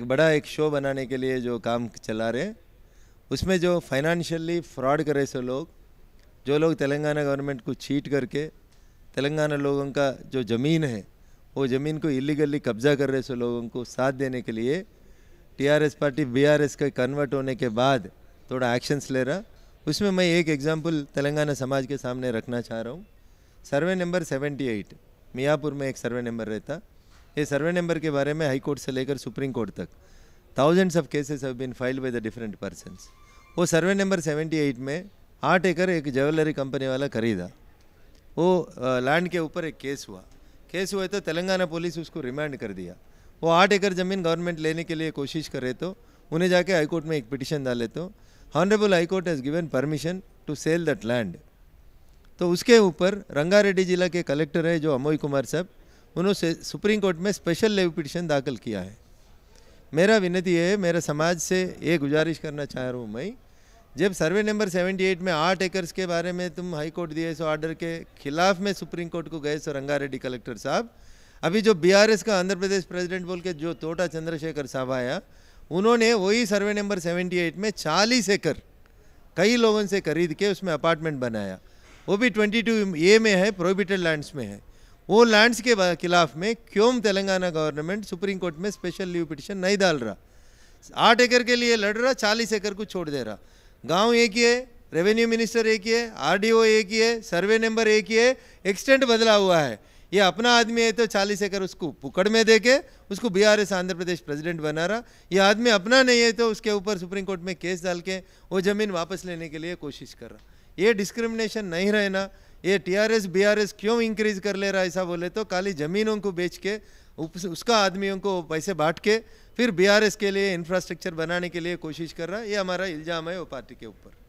बड़ा एक शो बनाने के लिए जो काम चला रहे उसमें जो फाइनेंशियली फ्रॉड करे से लोग जो लोग तेलंगाना गवर्नमेंट को चीट करके तेलंगाना लोगों का जो ज़मीन है वो ज़मीन को इलीगली कब्जा कर रहे से लोगों को साथ देने के लिए टीआरएस पार्टी बीआरएस के कन्वर्ट होने के बाद थोड़ा एक्शंस ले रहा उसमें मैं एक एग्जाम्पल तेलंगाना समाज के सामने रखना चाह रहा हूँ सर्वे नंबर सेवेंटी मियापुर में एक सर्वे नंबर रहता ये सर्वे नंबर के बारे में हाई कोर्ट से लेकर सुप्रीम कोर्ट तक thousands of cases have been filed by the different person वो सर्वे नंबर 78 में आठ एकड़ एक ज्वेलरी कंपनी वाला खरीदा वो लैंड के ऊपर एक केस हुआ केस हुआ तो तेलंगाना पुलिस उसको रिमांड कर दिया वो आठ एकड़ ज़मीन गवर्नमेंट लेने के लिए कोशिश करे तो उन्हें जाके हाईकोर्ट में एक पिटिशन डाले तो honourable high court has given permission to sell that land तो उसके ऊपर रंगारेड्डी जिला के कलेक्टर है जो अमोय कुमार साहब उन्होंने सुप्रीम कोर्ट में स्पेशल लेव पिटिशन दाखिल किया है मेरा विनती है मेरा समाज से ये गुजारिश करना चाह रहा हूँ मैं जब सर्वे नंबर 78 में आठ एकर्स के बारे में तुम हाई कोर्ट दिए सो ऑर्डर के खिलाफ में सुप्रीम कोर्ट को गए सो रंगारेड्डी कलेक्टर साहब अभी जो बीआरएस का आंध्र प्रदेश प्रेसिडेंट बोल के जो तोटा चंद्रशेखर साहब आया उन्होंने वही सर्वे नंबर 78 में 40 एकड़ कई लोगों से खरीद के उसमें अपार्टमेंट बनाया वो भी 22 ए में है प्रोहिबिटेड लैंड्स में है वो लैंड्स के खिलाफ में क्यों तेलंगाना गवर्नमेंट सुप्रीम कोर्ट में स्पेशल लीव पिटिशन नहीं डाल रहा आठ एकड़ के लिए लड़ रहा चालीस एकड़ को छोड़ दे रहा गांव एक ही है रेवेन्यू मिनिस्टर एक ही है आरडीओ एक ही है सर्वे नंबर एक ही है एक्सटेंट बदला हुआ है ये अपना आदमी है तो चालीस एकड़ उसको पुकड़ में दे के उसको B R S Andhra Pradesh president बना रहा ये आदमी अपना नहीं है तो उसके ऊपर सुप्रीम कोर्ट में केस डाल के वो ज़मीन वापस लेने के लिए कोशिश कर रहा ये डिस्क्रिमिनेशन नहीं रहना ये टीआरएस बीआरएस क्यों इंक्रीज कर ले रहा है ऐसा बोले तो खाली ज़मीनों को बेच के उसका आदमियों को पैसे बांट के फिर बीआरएस के लिए इंफ्रास्ट्रक्चर बनाने के लिए कोशिश कर रहा है ये हमारा इल्ज़ाम है वो पार्टी के ऊपर